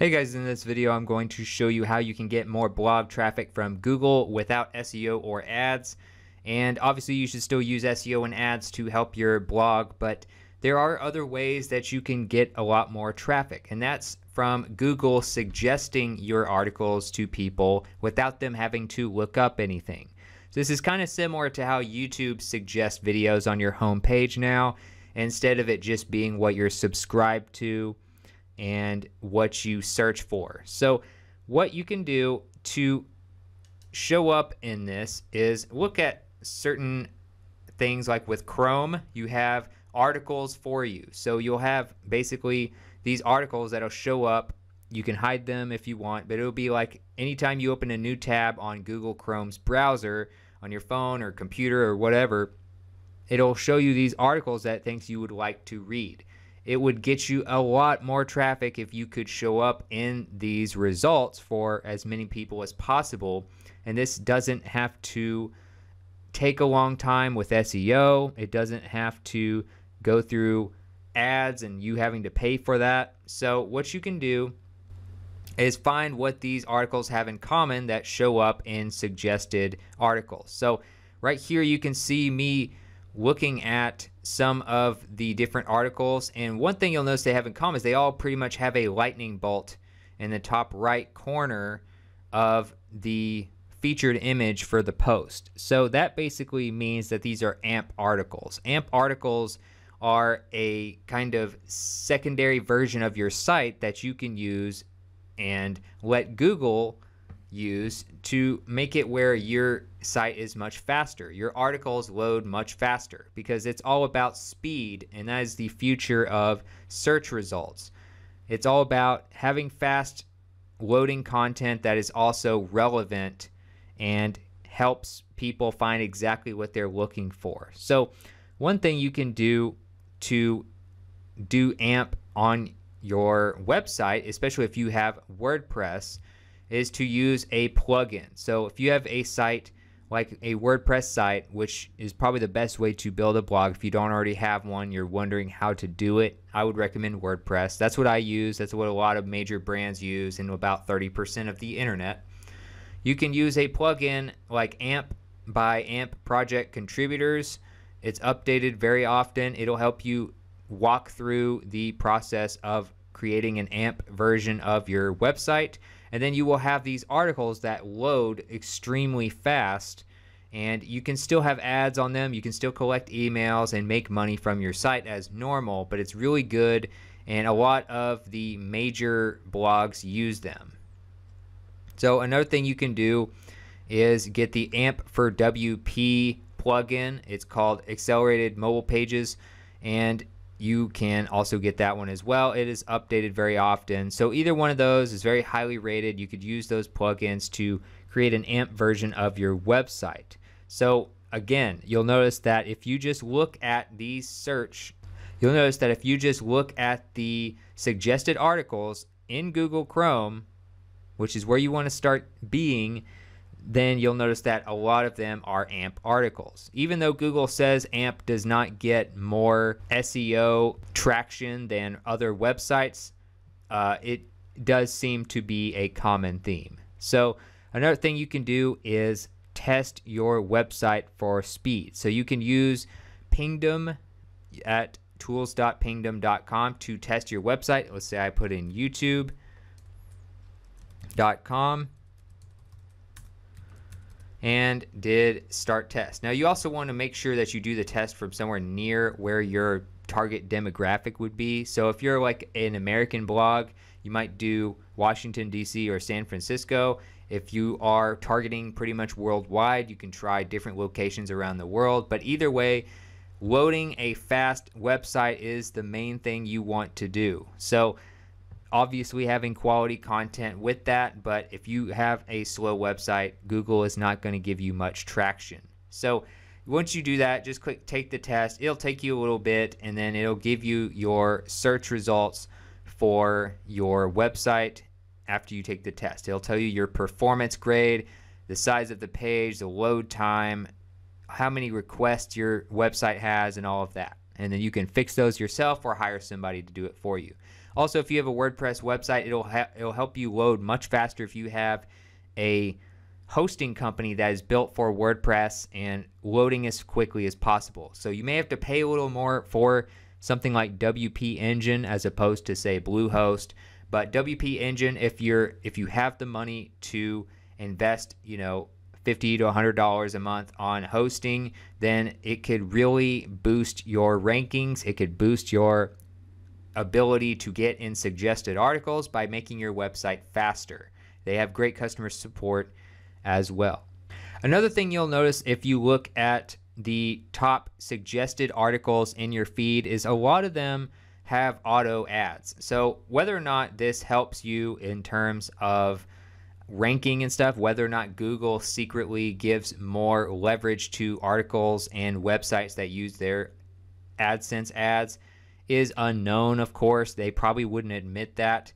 Hey guys, in this video I'm going to show you how you can get more blog traffic from Google without SEO or ads. And obviously you should still use SEO and ads to help your blog, but there are other ways that you can get a lot more traffic. And that's from Google suggesting your articles to people without them having to look up anything. So this is kind of similar to how YouTube suggests videos on your homepage now, instead of it just being what you're subscribed to and what you search for. So what you can do to show up in this is look at certain things like with Chrome, you have articles for you. So you'll have basically these articles that'll show up. You can hide them if you want, but it'll be like anytime you open a new tab on Google Chrome's browser on your phone or computer or whatever, it'll show you these articles that things you would like to read it would get you a lot more traffic if you could show up in these results for as many people as possible. And this doesn't have to take a long time with SEO, it doesn't have to go through ads and you having to pay for that. So, what you can do is find what these articles have in common that show up in suggested articles. So, right here, you can see me looking at some of the different articles. And one thing you'll notice they have in common is they all pretty much have a lightning bolt in the top right corner of the featured image for the post. So that basically means that these are AMP articles. AMP articles are a kind of secondary version of your site that you can use and let Google use to make it where your site is much faster. Your articles load much faster because it's all about speed and that is the future of search results. It's all about having fast loading content that is also relevant and helps people find exactly what they're looking for. So, one thing you can do to do AMP on your website, especially if you have WordPress, is to use a plugin. So if you have a site like a WordPress site, which is probably the best way to build a blog. If you don't already have one, you're wondering how to do it, I would recommend WordPress. That's what I use. That's what a lot of major brands use in about 30% of the internet. You can use a plugin like AMP by AMP Project Contributors. It's updated very often. It'll help you walk through the process of creating an AMP version of your website. And then you will have these articles that load extremely fast and you can still have ads on them. You can still collect emails and make money from your site as normal, but it's really good and a lot of the major blogs use them. So another thing you can do is get the AMP for WP plugin. It's called Accelerated Mobile Pages and you can also get that one as well. It is updated very often. So either one of those is very highly rated. You could use those plugins to create an AMP version of your website. So again, you'll notice that if you just look at the search, you'll notice that if you just look at the suggested articles in Google Chrome, which is where you want to start being, then you'll notice that a lot of them are AMP articles. Even though Google says AMP does not get more SEO traction than other websites, uh, it does seem to be a common theme. So another thing you can do is test your website for speed. So you can use Pingdom at tools.pingdom.com to test your website. Let's say I put in youtube.com and did start test. Now you also want to make sure that you do the test from somewhere near where your target demographic would be. So if you're like an American blog, you might do Washington DC or San Francisco. If you are targeting pretty much worldwide, you can try different locations around the world, but either way, loading a fast website is the main thing you want to do. So obviously having quality content with that, but if you have a slow website, Google is not going to give you much traction. So once you do that, just click take the test. It'll take you a little bit and then it'll give you your search results for your website after you take the test. It'll tell you your performance grade, the size of the page, the load time, how many requests your website has, and all of that. And then you can fix those yourself or hire somebody to do it for you. Also, if you have a WordPress website, it'll ha- it'll help you load much faster if you have a hosting company that is built for WordPress and loading as quickly as possible. So you may have to pay a little more for something like WP Engine as opposed to say Bluehost, but WP Engine if you're if you have the money to invest, you know, 50 to 100 dollars a month on hosting, then it could really boost your rankings, it could boost your ability to get in suggested articles by making your website faster. They have great customer support as well. Another thing you'll notice if you look at the top suggested articles in your feed is a lot of them have auto ads. So whether or not this helps you in terms of ranking and stuff, whether or not Google secretly gives more leverage to articles and websites that use their AdSense ads, is unknown, of course. They probably wouldn't admit that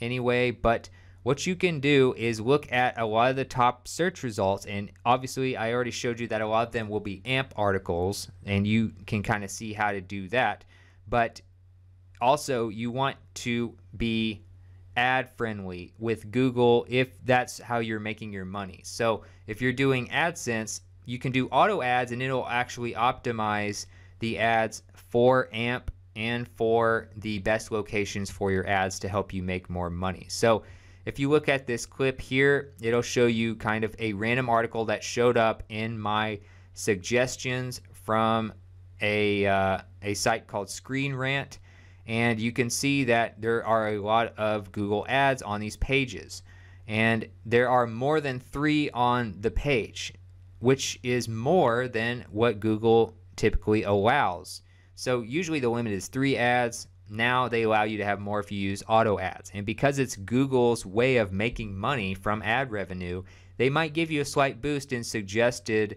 anyway, but what you can do is look at a lot of the top search results and obviously I already showed you that a lot of them will be AMP articles and you can kind of see how to do that. But also you want to be ad friendly with Google if that's how you're making your money. So if you're doing AdSense, you can do auto ads and it'll actually optimize the ads for AMP and for the best locations for your ads to help you make more money. So if you look at this clip here, it'll show you kind of a random article that showed up in my suggestions from a, uh, a site called Screen Rant. And you can see that there are a lot of Google ads on these pages. And there are more than three on the page, which is more than what Google typically allows. So usually the limit is three ads. Now they allow you to have more if you use auto ads. And because it's Google's way of making money from ad revenue, they might give you a slight boost in suggested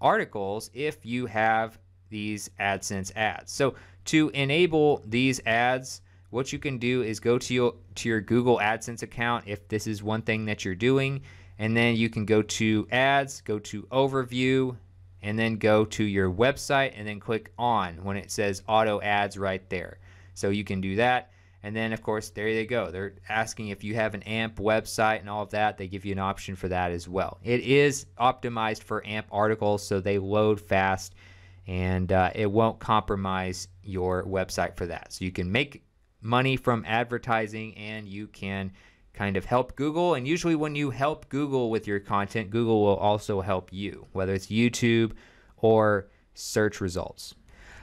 articles if you have these AdSense ads. So to enable these ads, what you can do is go to your, to your Google AdSense account if this is one thing that you're doing, and then you can go to ads, go to overview, and then go to your website and then click on when it says auto ads right there. So you can do that. And then of course, there they go. They're asking if you have an AMP website and all of that. They give you an option for that as well. It is optimized for AMP articles, so they load fast and uh, it won't compromise your website for that. So you can make money from advertising and you can kind of help Google. And usually, when you help Google with your content, Google will also help you, whether it's YouTube or search results.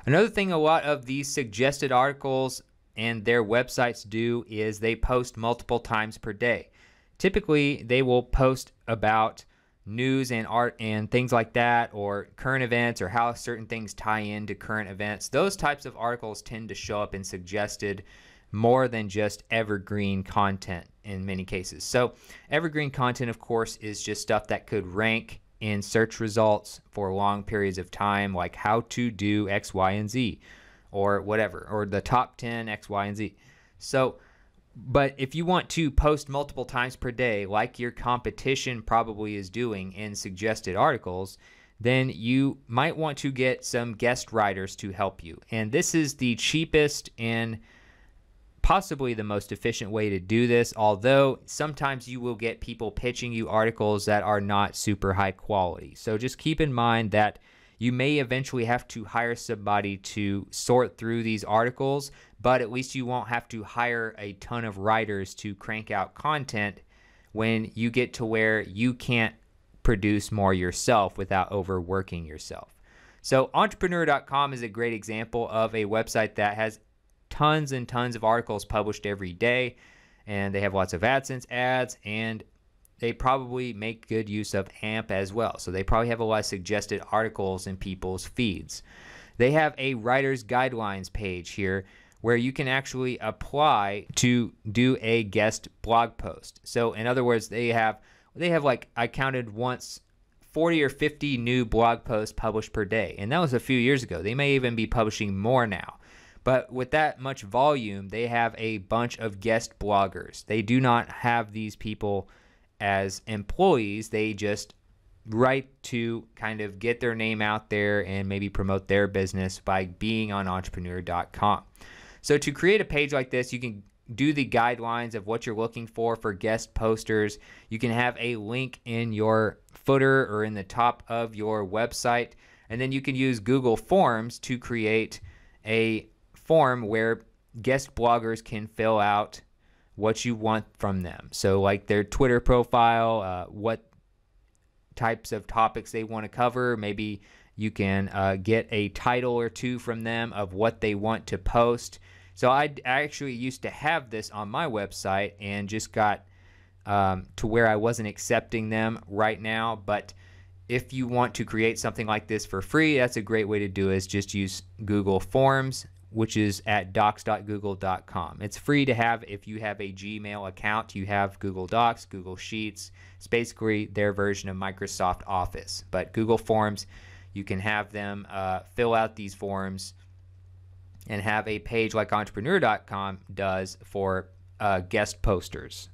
Another thing a lot of these suggested articles and their websites do is they post multiple times per day. Typically, they will post about news and art and things like that, or current events, or how certain things tie into current events. Those types of articles tend to show up in suggested more than just evergreen content in many cases. So, evergreen content, of course, is just stuff that could rank in search results for long periods of time, like how to do X, Y, and Z, or whatever, or the top 10 X, Y, and Z. So, but if you want to post multiple times per day, like your competition probably is doing in suggested articles, then you might want to get some guest writers to help you. And this is the cheapest and possibly the most efficient way to do this, although sometimes you will get people pitching you articles that are not super high quality. So just keep in mind that you may eventually have to hire somebody to sort through these articles, but at least you won't have to hire a ton of writers to crank out content when you get to where you can't produce more yourself without overworking yourself. So, entrepreneur.com is a great example of a website that has tons and tons of articles published every day, and they have lots of AdSense ads, and they probably make good use of AMP as well. So they probably have a lot of suggested articles in people's feeds. They have a writer's guidelines page here where you can actually apply to do a guest blog post. So in other words, they have they have like I counted once 40 or 50 new blog posts published per day. And that was a few years ago. They may even be publishing more now. But with that much volume, they have a bunch of guest bloggers. They do not have these people as employees, they just write to kind of get their name out there and maybe promote their business by being on entrepreneur.com. So to create a page like this, you can do the guidelines of what you're looking for for guest posters. You can have a link in your footer or in the top of your website. And then you can use Google Forms to create a form where guest bloggers can fill out what you want from them. So, like their Twitter profile, uh, what types of topics they want to cover. Maybe you can uh, get a title or two from them of what they want to post. So, I, actually used to have this on my website and just got um, to where I wasn't accepting them right now. But if you want to create something like this for free, that's a great way to do it, is just use Google Forms which is at docs.google.com. It's free to have if you have a Gmail account. You have Google Docs, Google Sheets. It's basically their version of Microsoft Office. But Google Forms, you can have them uh, fill out these forms and have a page like entrepreneur.com does for uh, guest posters.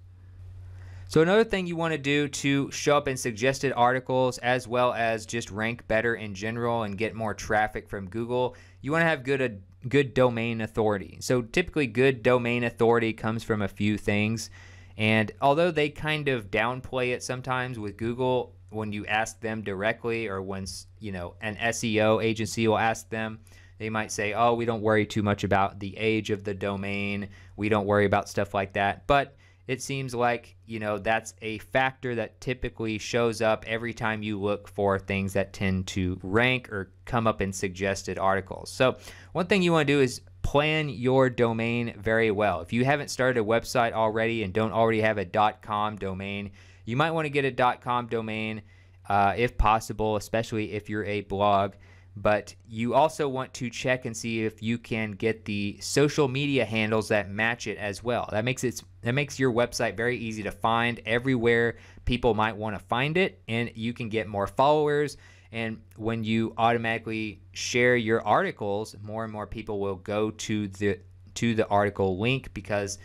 So, another thing you want to do to show up in suggested articles as well as just rank better in general and get more traffic from Google, you want to have good good domain authority. So typically, good domain authority comes from a few things. And although they kind of downplay it sometimes with Google, when you ask them directly or when you know an SEO agency will ask them, they might say, "Oh, we don't worry too much about the age of the domain. We don't worry about stuff like that." But it seems like you know that's a factor that typically shows up every time you look for things that tend to rank or come up in suggested articles so one thing you want to do is plan your domain very well if you haven't started a website already and don't already have a com domain you might want to get a com domain uh, if possible especially if you're a blog but you also want to check and see if you can get the social media handles that match it as well. That makes it that makes your website very easy to find everywhere people might want to find it, and you can get more followers. And when you automatically share your articles, more and more people will go to the to the article link because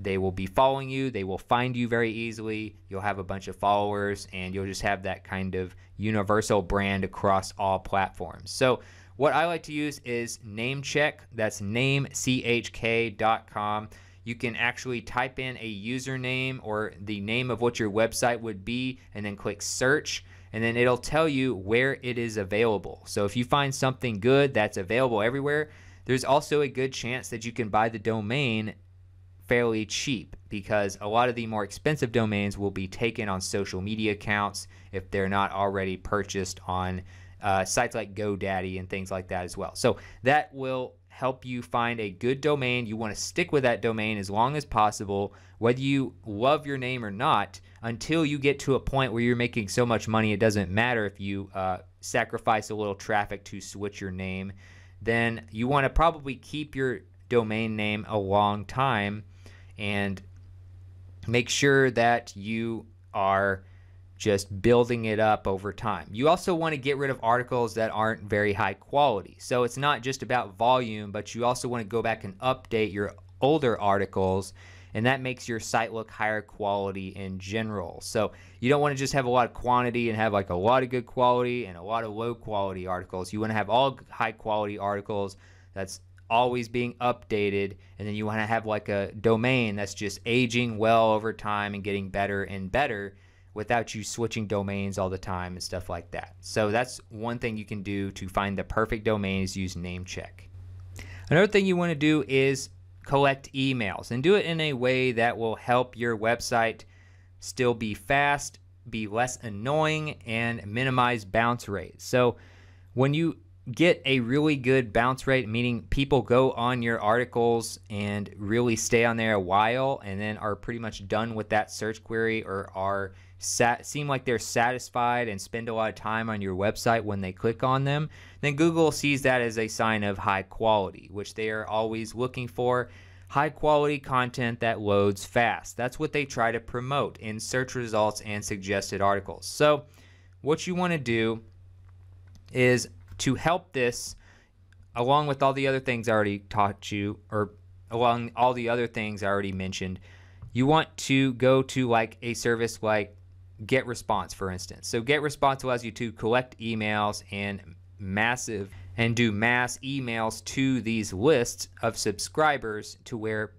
they will be following you. They will find you very easily. You'll have a bunch of followers, and you'll just have that kind of universal brand across all platforms. So what I like to use is Namecheck. That's namecheck.com you can actually type in a username or the name of what your website would be and then click search and then it'll tell you where it is available. So if you find something good that's available everywhere, there's also a good chance that you can buy the domain fairly cheap because a lot of the more expensive domains will be taken on social media accounts if they're not already purchased on uh, sites like GoDaddy and things like that as well. So that will help you find a good domain. You want to stick with that domain as long as possible, whether you love your name or not, until you get to a point where you're making so much money it doesn't matter if you uh, sacrifice a little traffic to switch your name. Then you want to probably keep your domain name a long time and make sure that you are just building it up over time. You also want to get rid of articles that aren't very high quality. So it's not just about volume, but you also want to go back and update your older articles and that makes your site look higher quality in general. So you don't want to just have a lot of quantity and have like a lot of good quality and a lot of low quality articles. You want to have all high quality articles that's always being updated and then you want to have like a domain that's just aging well over time and getting better and better without you switching domains all the time and stuff like that. So that's one thing you can do to find the perfect domain is use name check. Another thing you want to do is collect emails and do it in a way that will help your website still be fast, be less annoying, and minimize bounce rates. So when you get a really good bounce rate, meaning people go on your articles and really stay on there a while and then are pretty much done with that search query or are sat, seem like they're satisfied and spend a lot of time on your website when they click on them, then Google sees that as a sign of high quality, which they are always looking for. High quality content that loads fast. That's what they try to promote in search results and suggested articles. So, what you want to do is to help this, along with all the other things I already taught you, or along all the other things I already mentioned, you want to go to like a service like GetResponse, for instance. So GetResponse allows you to collect emails and massive and do mass emails to these lists of subscribers to where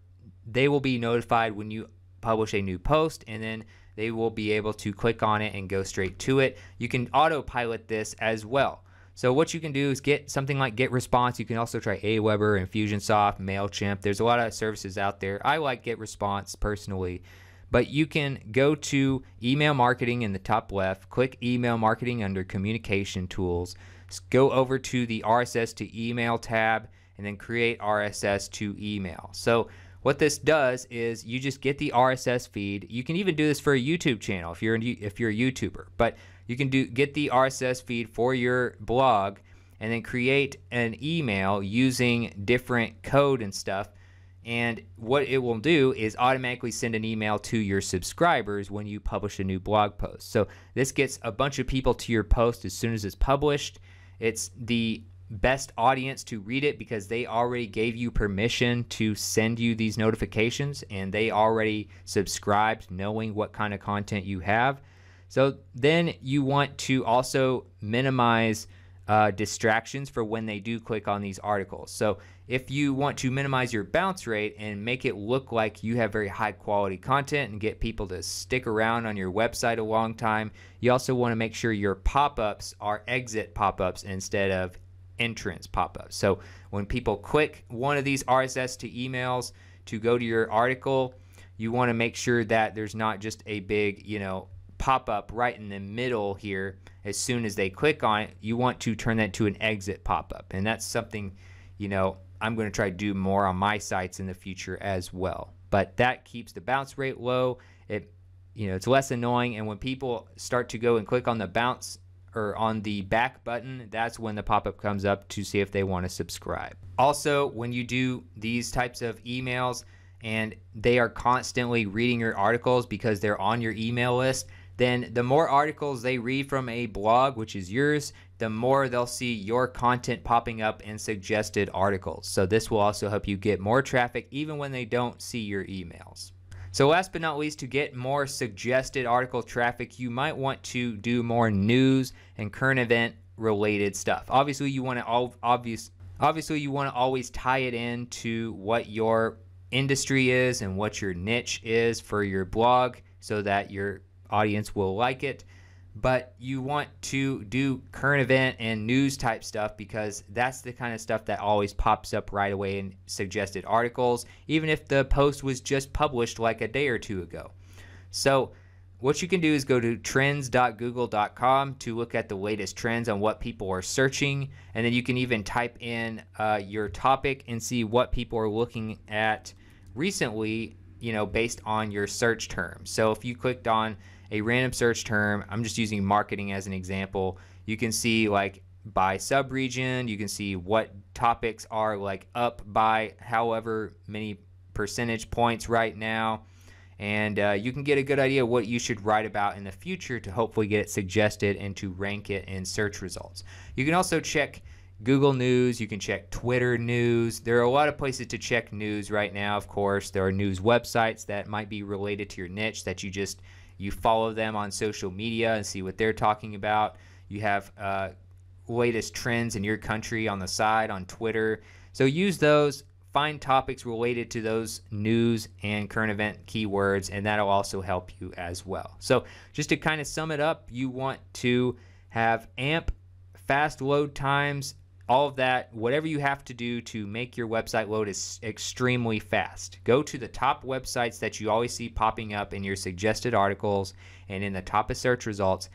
they will be notified when you publish a new post and then they will be able to click on it and go straight to it. You can autopilot this as well. So what you can do is get something like GetResponse. You can also try AWeber, Infusionsoft, MailChimp. There's a lot of services out there. I like GetResponse personally. But you can go to email marketing in the top left, click email marketing under communication tools, go over to the RSS to email tab, and then create RSS to email. So what this does is you just get the RSS feed. You can even do this for a YouTube channel if you're if you're a YouTuber, but you can do get the RSS feed for your blog and then create an email using different code and stuff. And what it will do is automatically send an email to your subscribers when you publish a new blog post. So this gets a bunch of people to your post as soon as it's published. It's the best audience to read it because they already gave you permission to send you these notifications and they already subscribed knowing what kind of content you have. So then you want to also minimize uh, distractions for when they do click on these articles. So if you want to minimize your bounce rate and make it look like you have very high quality content and get people to stick around on your website a long time, you also want to make sure your pop ups are exit pop ups instead of entrance pop up. So when people click one of these RSS to emails to go to your article, you want to make sure that there's not just a big, you know, pop up right in the middle here. As soon as they click on it, you want to turn that to an exit pop up. And that's something, you know, I'm going to try to do more on my sites in the future as well. But that keeps the bounce rate low. It you know, it's less annoying and when people start to go and click on the bounce or on the back button, that's when the pop up comes up to see if they want to subscribe. Also, when you do these types of emails and they are constantly reading your articles because they're on your email list, then the more articles they read from a blog, which is yours, the more they'll see your content popping up in suggested articles. So this will also help you get more traffic even when they don't see your emails. So last but not least, to get more suggested article traffic, you might want to do more news and current event related stuff. Obviously, you want to obvious obviously you want to always tie it into what your industry is and what your niche is for your blog so that your audience will like it but you want to do current event and news type stuff because that's the kind of stuff that always pops up right away in suggested articles, even if the post was just published like a day or two ago. So, what you can do is go to trends.google.com to look at the latest trends on what people are searching, and then you can even type in uh, your topic and see what people are looking at recently, you know, based on your search term. So, if you clicked on a random search term. I'm just using marketing as an example. You can see like by subregion, you can see what topics are like up by however many percentage points right now. And uh, you can get a good idea what you should write about in the future to hopefully get it suggested and to rank it in search results. You can also check Google News, you can check Twitter News. There are a lot of places to check news right now, of course. There are news websites that might be related to your niche that you just you follow them on social media and see what they're talking about. You have uh, latest trends in your country on the side on Twitter. So use those. Find topics related to those news and current event keywords, and that'll also help you as well. So, just to kind of sum it up, you want to have AMP fast load times all of that, whatever you have to do to make your website load is extremely fast. Go to the top websites that you always see popping up in your suggested articles and in the top of search results.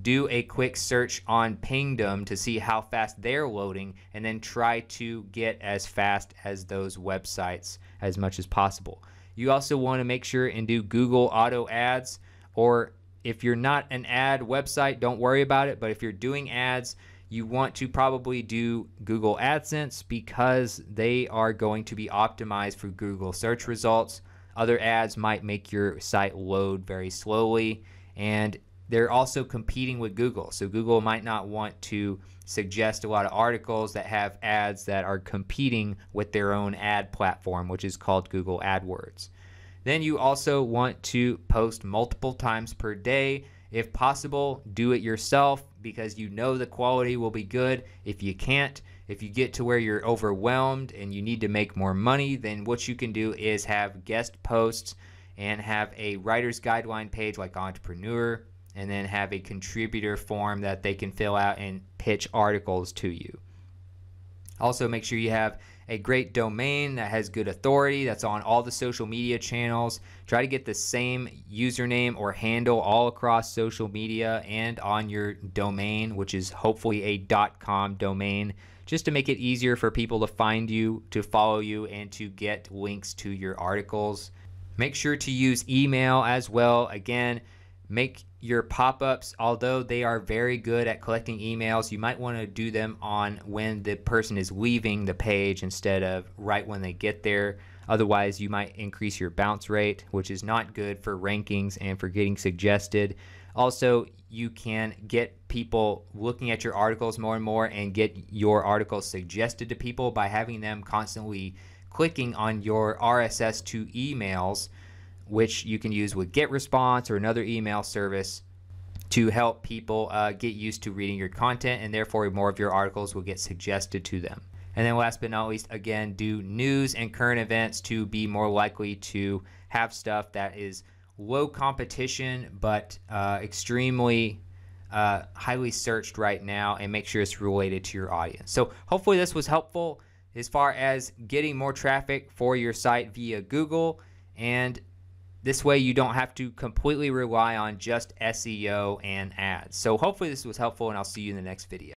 Do a quick search on Pingdom to see how fast they're loading and then try to get as fast as those websites as much as possible. You also want to make sure and do Google auto ads or if you're not an ad website, don't worry about it. But if you're doing ads, you want to probably do Google AdSense because they are going to be optimized for Google search results. Other ads might make your site load very slowly, and they're also competing with Google. So Google might not want to suggest a lot of articles that have ads that are competing with their own ad platform, which is called Google AdWords. Then you also want to post multiple times per day if possible, do it yourself because you know the quality will be good. If you can't, if you get to where you're overwhelmed and you need to make more money, then what you can do is have guest posts and have a writer's guideline page like Entrepreneur, and then have a contributor form that they can fill out and pitch articles to you. Also, make sure you have a great domain that has good authority, that's on all the social media channels. Try to get the same username or handle all across social media and on your domain, which is hopefully a .com domain, just to make it easier for people to find you, to follow you, and to get links to your articles. Make sure to use email as well. Again, make your pop-ups although they are very good at collecting emails you might want to do them on when the person is leaving the page instead of right when they get there otherwise you might increase your bounce rate which is not good for rankings and for getting suggested also you can get people looking at your articles more and more and get your articles suggested to people by having them constantly clicking on your rss to emails which you can use with GetResponse or another email service to help people uh, get used to reading your content and therefore more of your articles will get suggested to them. And then last but not least, again, do news and current events to be more likely to have stuff that is low competition but uh, extremely uh, highly searched right now and make sure it's related to your audience. So hopefully this was helpful as far as getting more traffic for your site via Google and this way, you don't have to completely rely on just SEO and ads. So hopefully this was helpful, and I'll see you in the next video.